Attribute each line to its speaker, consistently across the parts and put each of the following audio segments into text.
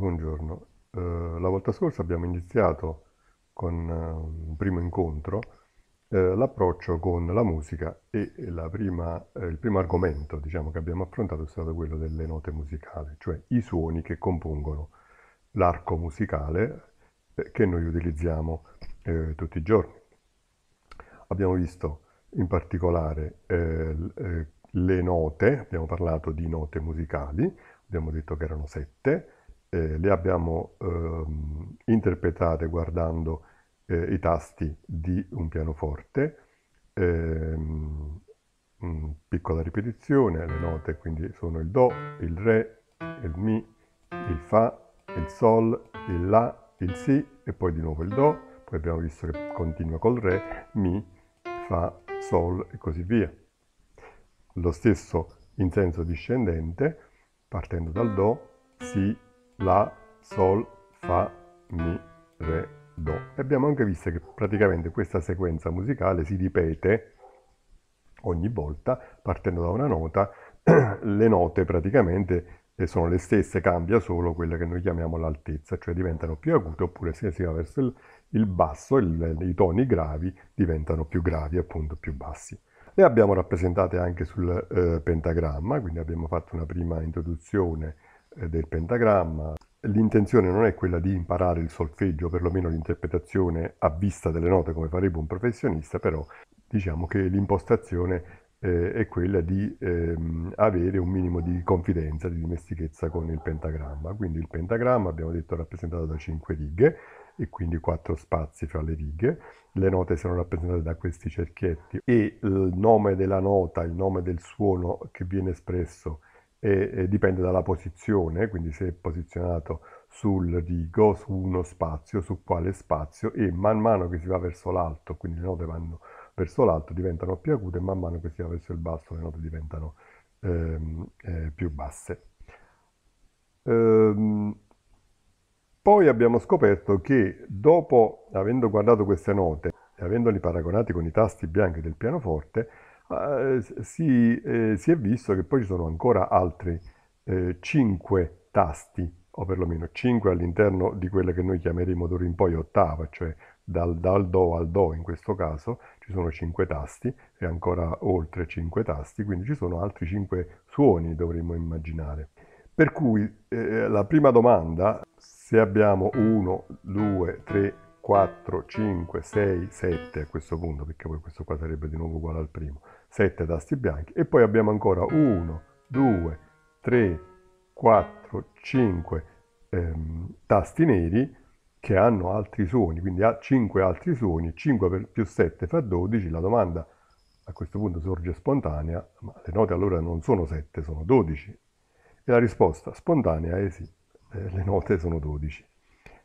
Speaker 1: Buongiorno, eh, la volta scorsa abbiamo iniziato con eh, un primo incontro eh, l'approccio con la musica e la prima, eh, il primo argomento diciamo, che abbiamo affrontato è stato quello delle note musicali, cioè i suoni che compongono l'arco musicale eh, che noi utilizziamo eh, tutti i giorni. Abbiamo visto in particolare le note, abbiamo parlato di note musicali, abbiamo detto che erano sette, eh, le abbiamo ehm, interpretate guardando eh, i tasti di un pianoforte, ehm, piccola ripetizione, le note quindi sono il Do, il Re, il Mi, il Fa, il Sol, il La, il Si e poi di nuovo il Do, poi abbiamo visto che continua col Re, Mi, Fa, Sol e così via. Lo stesso in senso discendente, partendo dal Do, Si, la, Sol, Fa, Mi, Re, Do. E abbiamo anche visto che praticamente questa sequenza musicale si ripete ogni volta, partendo da una nota, le note praticamente eh, sono le stesse, cambia solo quella che noi chiamiamo l'altezza, cioè diventano più acute oppure se si va verso il, il basso il, i toni gravi diventano più gravi, appunto più bassi. Le abbiamo rappresentate anche sul eh, pentagramma, quindi abbiamo fatto una prima introduzione eh, del pentagramma. L'intenzione non è quella di imparare il solfeggio, perlomeno l'interpretazione a vista delle note come farebbe un professionista, però diciamo che l'impostazione eh, è quella di ehm, avere un minimo di confidenza, di dimestichezza con il pentagramma. Quindi il pentagramma abbiamo detto è rappresentato da 5 righe e quindi 4 spazi fra le righe, le note sono rappresentate da questi cerchietti e il nome della nota, il nome del suono che viene espresso e, e dipende dalla posizione, quindi se è posizionato sul rigo, su uno spazio, su quale spazio e man mano che si va verso l'alto, quindi le note vanno verso l'alto diventano più acute e man mano che si va verso il basso le note diventano ehm, eh, più basse. Ehm, poi abbiamo scoperto che dopo, avendo guardato queste note e avendoli paragonati con i tasti bianchi del pianoforte, eh, si, eh, si, è visto che poi ci sono ancora altri 5 eh, tasti, o perlomeno 5 all'interno di quella che noi chiameremo d'ora in poi ottava, cioè dal, dal, Do al Do in questo caso, ci sono 5 tasti e ancora oltre 5 tasti, quindi ci sono altri 5 suoni dovremmo immaginare. Per cui eh, la prima domanda, se abbiamo 1, 2, 3, 4, 5, 6, 7 a questo punto, perché poi questo qua sarebbe di nuovo uguale al primo, 7 tasti bianchi e poi abbiamo ancora 1, 2, 3, 4, 5 ehm, tasti neri che hanno altri suoni, quindi ha 5 altri suoni, 5 più 7 fa 12, la domanda a questo punto sorge spontanea, ma le note allora non sono 7, sono 12. E la risposta spontanea è sì, eh, le note sono 12.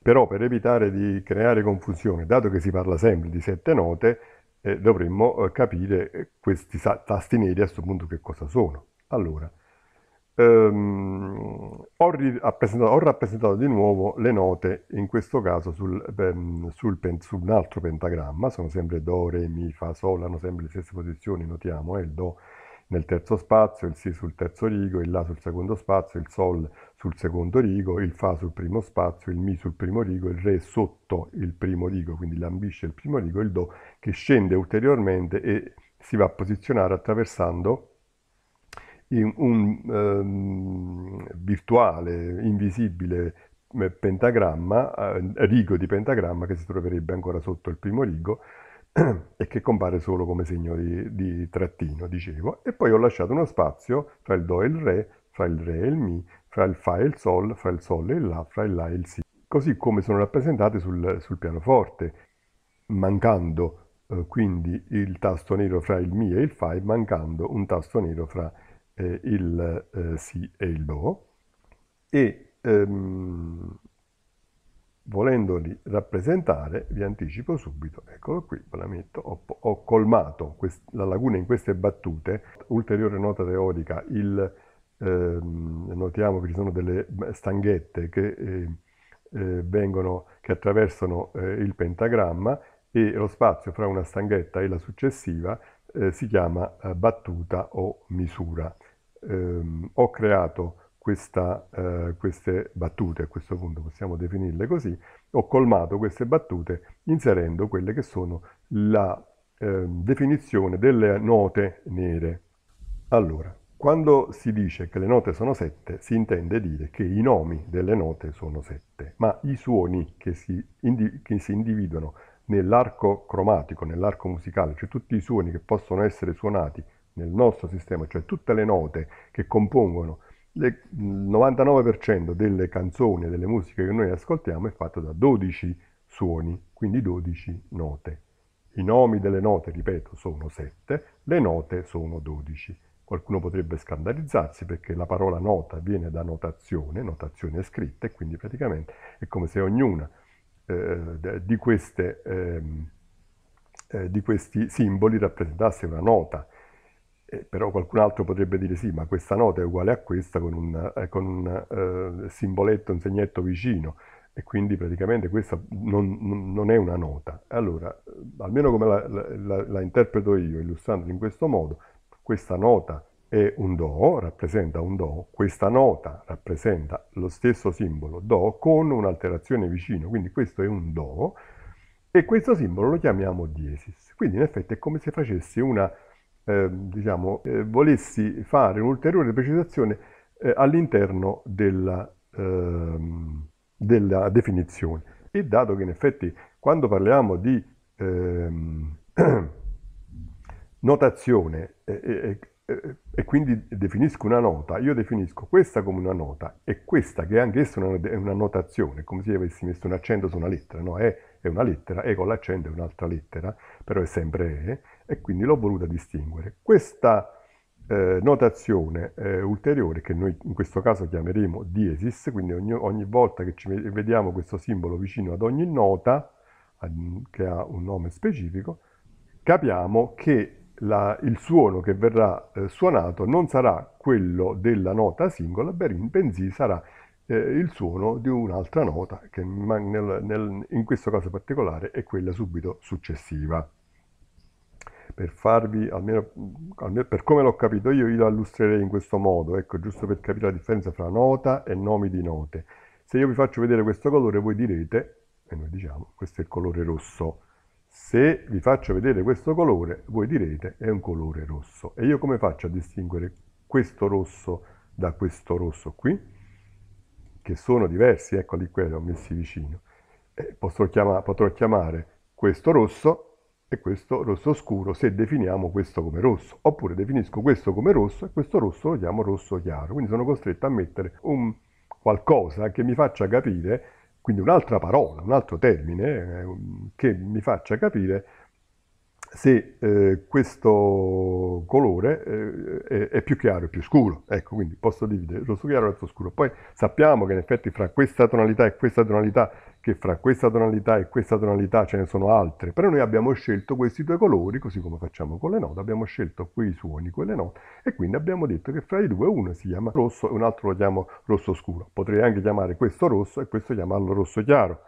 Speaker 1: Però per evitare di creare confusione, dato che si parla sempre di 7 note, eh, dovremmo capire eh, questi tasti neri a questo punto che cosa sono. Allora, ehm, ho, rappresentato, ho, rappresentato, di nuovo le note, in questo caso sul, ehm, sul pen, su un altro pentagramma, sono sempre Do, Re, Mi, Fa, Sol, hanno sempre le stesse posizioni, notiamo, eh, il Do nel terzo spazio, il Si sul terzo rigo, il La sul secondo spazio, il Sol sul secondo rigo, il fa sul primo spazio, il mi sul primo rigo, il re sotto il primo rigo, quindi lambisce il primo rigo, il do che scende ulteriormente e si va a posizionare attraversando un, un um, ehm, virtuale, invisibile eh, pentagramma, eh, rigo di pentagramma che si troverebbe ancora sotto il primo rigo e che compare solo come segno di, di trattino, dicevo, e poi ho lasciato uno spazio tra il do e il re, fra il re e il mi, fra il Fa e il Sol, fra il Sol e il La, fra il La e il Si, così come sono rappresentate sul, sul pianoforte, mancando eh, quindi il tasto nero fra il Mi e il Fa e mancando un tasto nero fra eh, il eh, Si e il Do. E ehm, volendoli rappresentare, vi anticipo subito, eccolo qui, ve la metto, ho, ho colmato quest, la laguna in queste battute, ulteriore nota teorica, il Ehm, notiamo che ci sono delle stanghette che, eh, eh, vengono, che attraversano eh, il pentagramma e lo spazio fra una stanghetta e la successiva si chiama battuta o misura. Ehm, ho creato questa, eh, queste battute, a questo punto possiamo definirle così, ho colmato queste battute inserendo quelle che sono la eh, definizione delle note nere. Allora, quando si dice che le note sono sette, si intende dire che i nomi delle note sono sette, ma i suoni che si, indiv- che si individuano nell'arco cromatico, nell'arco musicale, cioè tutti i suoni che possono essere suonati nel nostro sistema, cioè tutte le note che compongono le, il 99% delle canzoni e delle musiche che noi ascoltiamo è fatto da 12 suoni, quindi 12 note. I nomi delle note, ripeto, sono 7, le note sono 12. Qualcuno potrebbe scandalizzarsi perché la parola nota viene da notazione, notazione scritta, e quindi praticamente è come se ognuna eh, di, queste, ehm, eh, di, questi simboli rappresentasse una nota. Eh, però qualcun altro potrebbe dire sì, ma questa nota è uguale a questa con un, eh, con un eh, simboletto, un segnetto vicino e quindi praticamente questa non, non, è una nota. Allora, almeno come la, la, la interpreto io, illustrandolo in questo modo, questa nota è un Do, rappresenta un Do, questa nota rappresenta lo stesso simbolo Do con un'alterazione vicino, quindi questo è un Do, e questo simbolo lo chiamiamo diesis. Quindi in effetti è come se facessi una, eh, diciamo, eh, volessi fare un'ulteriore precisazione eh, all'interno della, ehm, della, definizione. E dato che in effetti quando parliamo di... Ehm, notazione e, e, e, quindi definisco una nota, io definisco questa come una nota e questa che anche essa è una notazione, come se io avessi messo un accento su una lettera, no? E è una lettera, E con l'accento è un'altra lettera, però è sempre E, e quindi l'ho voluta distinguere. Questa eh, notazione eh, ulteriore che noi in questo caso chiameremo diesis, quindi ogni, ogni volta che ci vediamo questo simbolo vicino ad ogni nota, che ha un nome specifico, capiamo che la, il suono che verrà eh, suonato non sarà quello della nota singola, bensì sarà eh, il suono di un'altra nota, che nel, nel, in questo caso particolare è quella subito successiva. Per farvi, almeno, almeno per come l'ho capito io, io lo illustrerei in questo modo, ecco, giusto per capire la differenza tra nota e nomi di note. Se io vi faccio vedere questo colore, voi direte, e noi diciamo, questo è il colore rosso, se vi faccio vedere questo colore, voi direte è un colore rosso. E io come faccio a distinguere questo rosso da questo rosso qui? Che sono diversi, eccoli qua, li ho messi vicino. Eh, potrò, chiamare, potrò chiamare questo rosso e questo rosso scuro se definiamo questo come rosso, oppure definisco questo come rosso e questo rosso lo chiamo rosso chiaro, quindi sono costretto a mettere un qualcosa che mi faccia capire quindi un'altra parola, un altro termine eh, che mi faccia capire se eh, questo colore eh, è, più chiaro e più scuro. Ecco, quindi posso dividere rosso chiaro e rosso scuro. Poi sappiamo che in effetti fra questa tonalità e questa tonalità, che fra questa tonalità e questa tonalità ce ne sono altre, però noi abbiamo scelto questi due colori, così come facciamo con le note, abbiamo scelto quei suoni, quelle note, e quindi abbiamo detto che fra i due uno si chiama rosso e un altro lo chiamo rosso scuro. Potrei anche chiamare questo rosso e questo chiamarlo rosso chiaro.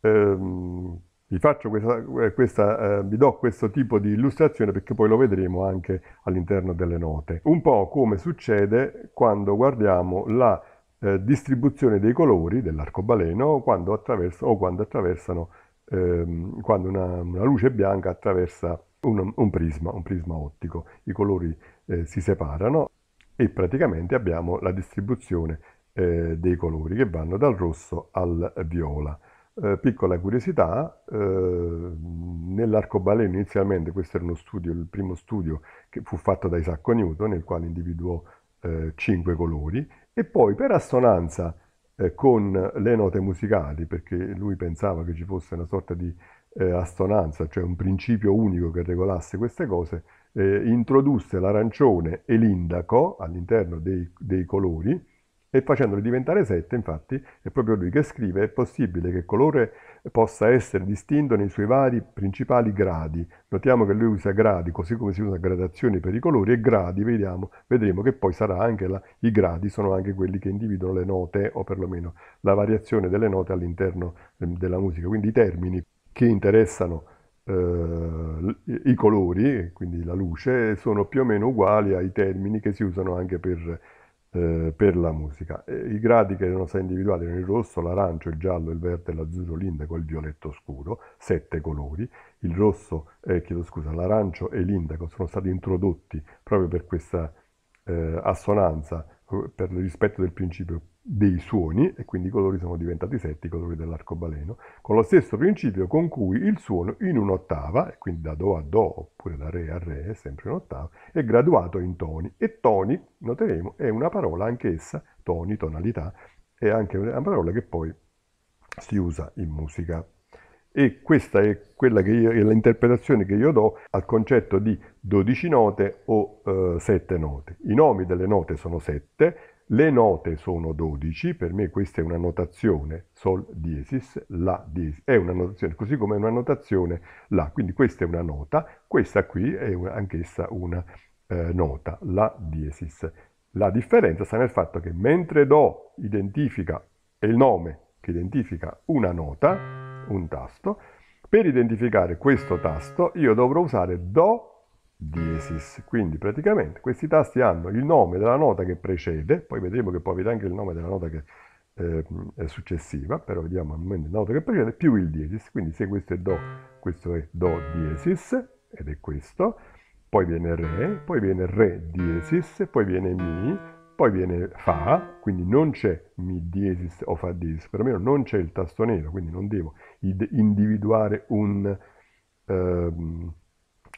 Speaker 1: Ehm, vi, questa, eh, questa, eh, vi, do questo tipo di illustrazione perché poi lo vedremo anche all'interno delle note. Un po' come succede quando guardiamo la eh, distribuzione dei colori dell'arcobaleno quando attraverso, o quando attraversano, ehm, quando una, una, luce bianca attraversa un, un, prisma, un prisma ottico. I colori eh, si separano e praticamente abbiamo la distribuzione eh, dei colori che vanno dal rosso al viola. Eh, piccola curiosità, eh, nell'arcobaleno inizialmente, questo era uno studio, il primo studio che fu fatto da Isacco Newton, nel quale individuò eh, cinque colori, e poi per assonanza eh, con le note musicali, perché lui pensava che ci fosse una sorta di eh, assonanza, cioè un principio unico che regolasse queste cose, eh, introdusse l'arancione e l'indaco all'interno dei, dei colori, e facendoli diventare sette, infatti, è proprio lui che scrive, è possibile che il colore possa essere distinto nei suoi vari principali gradi. Notiamo che lui usa gradi, così come si usa gradazioni per i colori, e gradi, vediamo, vedremo che poi sarà anche la, i gradi, sono anche quelli che individuano le note, o perlomeno la variazione delle note all'interno ehm, della musica. Quindi i termini che interessano eh, i colori, quindi la luce, sono più o meno uguali ai termini che si usano anche per eh, per la musica. I gradi che erano stati individuati erano il rosso, l'arancio, il giallo, il verde, l'azzurro, l'indaco e il violetto scuro, sette colori. Il rosso, eh, chiedo scusa, l'arancio e l'indaco sono stati introdotti proprio per questa eh, assonanza, eh, per rispetto del principio dei suoni e quindi i colori sono diventati sette, i colori dell'arcobaleno, con lo stesso principio con cui il suono in un'ottava, quindi da Do a Do oppure da Re a Re, è sempre un'ottava, è graduato in toni e toni, noteremo, è una parola anch'essa, toni, tonalità, è anche una parola che poi si usa in musica. E questa è quella che io, è l'interpretazione che io do al concetto di 12 note o eh, 7 note. I nomi delle note sono 7, le note sono 12, per me questa è una notazione Sol diesis, La diesis, è una notazione, così come è una notazione La, quindi questa è una nota, questa qui è anch'essa una eh, nota, La diesis. La differenza sta nel fatto che mentre Do identifica, è il nome che identifica una nota, un tasto, per identificare questo tasto io dovrò usare Do diesis. Quindi praticamente questi tasti hanno il nome della nota che precede, poi vedremo che può avere anche il nome della nota che eh, è successiva, però vediamo al momento la nota che precede, più il diesis. Quindi se questo è Do, questo è Do diesis, ed è questo, poi viene Re, poi viene Re diesis, poi viene Mi, poi viene Fa, quindi non c'è Mi diesis o Fa diesis, perlomeno non c'è il tasto nero, quindi non devo individuare un... Um,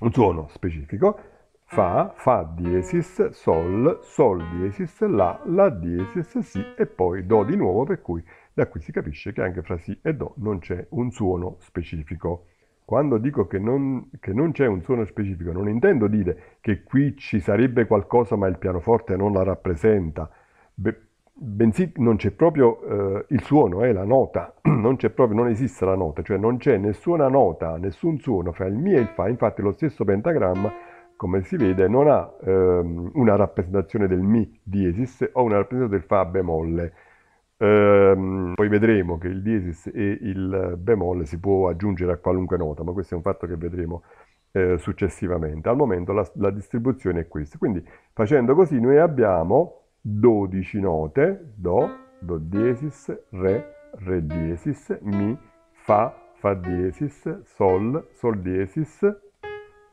Speaker 1: un suono specifico, Fa, ah. Fa diesis, Sol, Sol diesis, La, La diesis, Si e poi Do di nuovo, per cui da qui si capisce che anche fra Si e Do non c'è un suono specifico. Quando dico che non, che non c'è un suono specifico non intendo dire che qui ci sarebbe qualcosa ma il pianoforte non la rappresenta. Beh, bensì non c'è proprio eh, il suono, è eh, la nota, non, proprio, non esiste la nota, cioè non c'è nessuna nota, nessun suono fra il mi e il fa, infatti lo stesso pentagramma, come si vede, non ha ehm, una rappresentazione del mi diesis o una rappresentazione del fa bemolle. Ehm, poi vedremo che il diesis e il bemolle si può aggiungere a qualunque nota, ma questo è un fatto che vedremo eh, successivamente. Al momento la, la distribuzione è questa. Quindi facendo così noi abbiamo 12 note, Do, Do diesis, Re, Re diesis, Mi, Fa, Fa diesis, Sol, Sol diesis,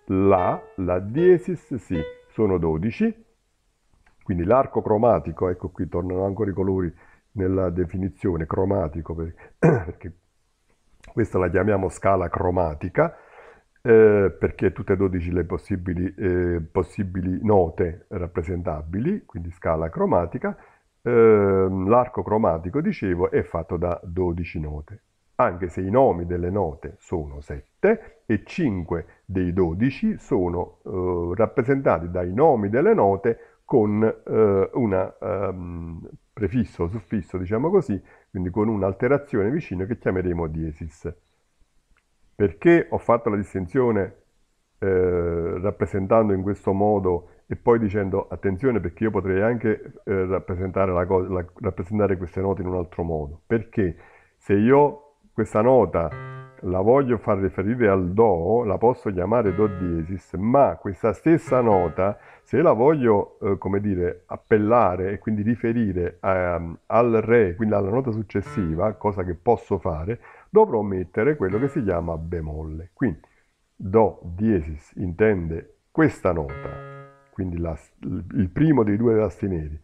Speaker 1: La, La diesis, Si. Sono 12. Quindi l'arco cromatico, ecco qui tornano ancora i colori nella definizione cromatico, perché questa la chiamiamo scala cromatica, eh, perché tutte e 12 le possibili, eh, possibili note rappresentabili, quindi scala cromatica, ehm, l'arco cromatico, dicevo, è fatto da 12 note, anche se i nomi delle note sono 7 e 5 dei 12 sono eh, rappresentati dai nomi delle note con eh, un um, ehm, prefisso, suffisso, diciamo così, quindi con un'alterazione vicina che chiameremo diesis. Perché ho fatto la distinzione eh, rappresentando in questo modo e poi dicendo attenzione perché io potrei anche eh, rappresentare, la la, rappresentare queste note in un altro modo? Perché se io questa nota la voglio far riferire al Do, la posso chiamare Do diesis, ma questa stessa nota, se la voglio, eh, come dire, appellare e quindi riferire a, ehm, al Re, quindi alla nota successiva, cosa che posso fare, dovrò mettere quello che si chiama bemolle. Quindi Do diesis intende questa nota, quindi la, il primo dei due tasti neri.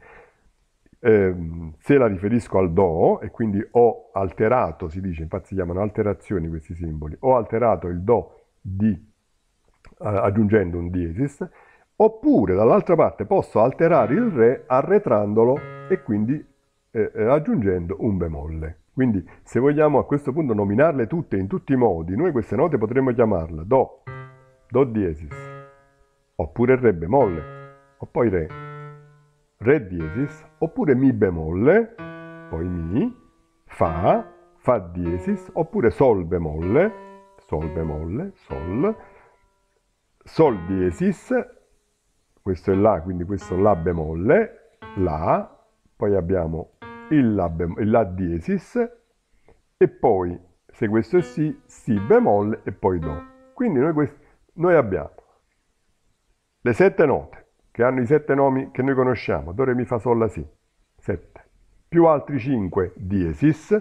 Speaker 1: Eh, se la riferisco al Do, e quindi ho alterato, si dice, infatti si chiamano alterazioni questi simboli, ho alterato il Do di, eh, aggiungendo un diesis, oppure dall'altra parte posso alterare il Re arretrandolo e quindi eh, eh aggiungendo un bemolle. Quindi se vogliamo a questo punto nominarle tutte in tutti i modi, noi queste note potremmo chiamarle Do, Do diesis, oppure Re bemolle, o poi Re, Re diesis, oppure Mi bemolle, poi Mi, Fa, Fa diesis, oppure Sol bemolle, Sol bemolle, Sol, Sol diesis, questo è La, quindi questo è La bemolle, La, poi abbiamo il La, bem- la diesis e poi, se questo è Si, Si bemolle e poi Do. Quindi noi, quest- noi abbiamo le sette note, che hanno i sette nomi che noi conosciamo, Do, Re, Mi, Fa, Sol, La, Si, sette, più altri cinque diesis,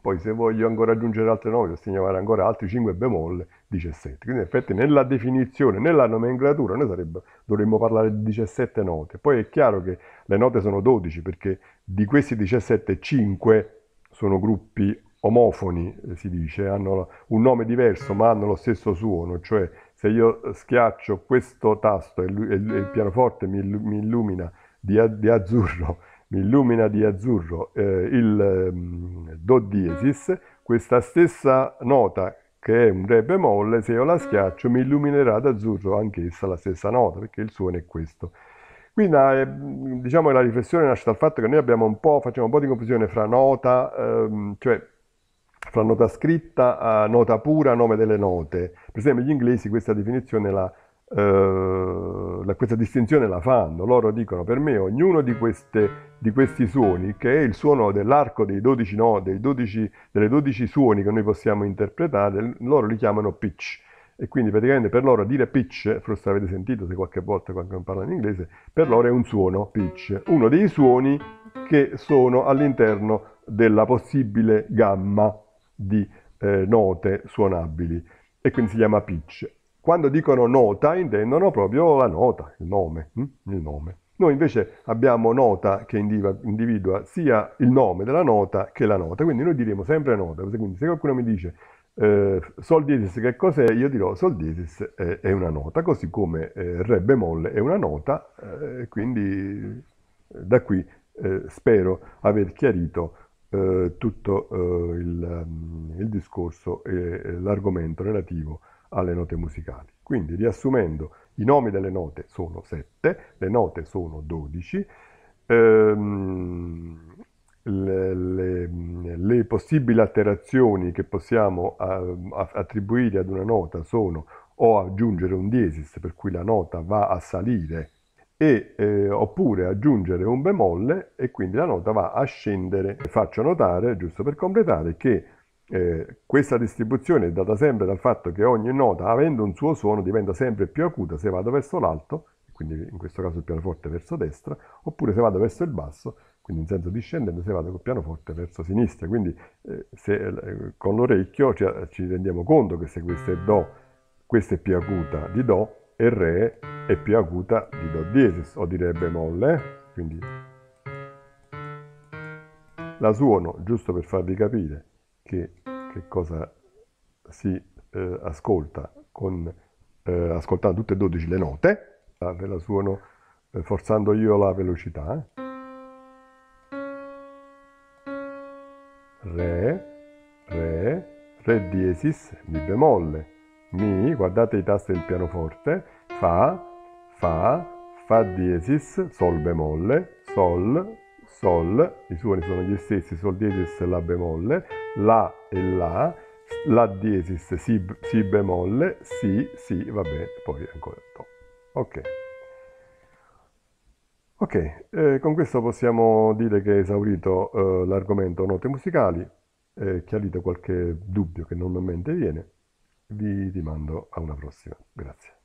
Speaker 1: poi se voglio ancora aggiungere altre 9, devo segnalare ancora altri 5 bemolle 17. Quindi in effetti nella definizione, nella nomenclatura, noi sarebbe, dovremmo parlare di 17 note. Poi è chiaro che le note sono 12 perché di questi 17, 5 sono gruppi omofoni, eh, si dice, hanno un nome diverso ma hanno lo stesso suono, cioè se io schiaccio questo tasto e il mm. pianoforte mi illumina di azzurro mi illumina di azzurro eh, il ehm, Do diesis, questa stessa nota che è un Re bemolle, se io la schiaccio mi illuminerà d'azzurro anch'essa la stessa nota, perché il suono è questo. Quindi eh, diciamo che la riflessione nasce dal fatto che noi abbiamo un po', facciamo un po' di confusione fra nota, ehm, cioè fra nota scritta a nota pura, nome delle note. Per esempio gli inglesi questa definizione la eh, la, questa distinzione la fanno, loro dicono per me ognuno di, queste, di questi suoni, che è il suono dell'arco dei 12 note, 12, delle 12 suoni che noi possiamo interpretare, loro li chiamano pitch. E quindi praticamente per loro dire pitch, forse avete sentito se qualche volta qualcuno parla in inglese, per loro è un suono, pitch, uno dei suoni che sono all'interno della possibile gamma di eh, note suonabili e quindi si chiama pitch. Quando dicono nota intendono proprio la nota, il nome, hm? il nome. Noi invece abbiamo nota che individua sia il nome della nota che la nota, quindi noi diremo sempre nota. Quindi se qualcuno mi dice eh, sol diesis che cos'è? Io dirò sol diesis è, è una nota, così come eh, re bemolle è una nota, eh, quindi eh, da qui eh, spero aver chiarito eh, tutto il, mm, il, discorso e l'argomento relativo a alle note musicali. Quindi riassumendo, i nomi delle note sono 7, le note sono 12, ehm, le, le, le, possibili alterazioni che possiamo eh, attribuire ad una nota sono o aggiungere un diesis per cui la nota va a salire e, eh, oppure aggiungere un bemolle e quindi la nota va a scendere. Faccio notare, giusto per completare, che eh, questa distribuzione è data sempre dal fatto che ogni nota, avendo un suo suono, diventa sempre più acuta se vado verso l'alto, quindi in questo caso il pianoforte verso destra, oppure se vado verso il basso, quindi in senso discendente, se vado col pianoforte verso sinistra. Quindi eh, se, eh, con l'orecchio ci, ci, rendiamo conto che se questa è Do, questa è più acuta di Do, e Re è più acuta di Do diesis, o di Re bemolle, eh? quindi la suono, giusto per farvi capire che che cosa si eh, ascolta con, eh, ascoltando tutte e 12 le note, ah, ve la suono eh, forzando io la velocità, Re, Re, Re diesis, Mi bemolle, Mi, guardate i tasti del pianoforte, Fa, Fa, Fa diesis, Sol bemolle, Sol, Sol, i suoni sono gli stessi, Sol diesis La bemolle, la e La, La diesis, Si, si bemolle, Si, Si, va bene, poi ancora Do. Ok. Ok, eh, con questo possiamo dire che è esaurito eh, l'argomento note musicali, eh, chiarito qualche dubbio che normalmente viene, vi rimando a una prossima. Grazie.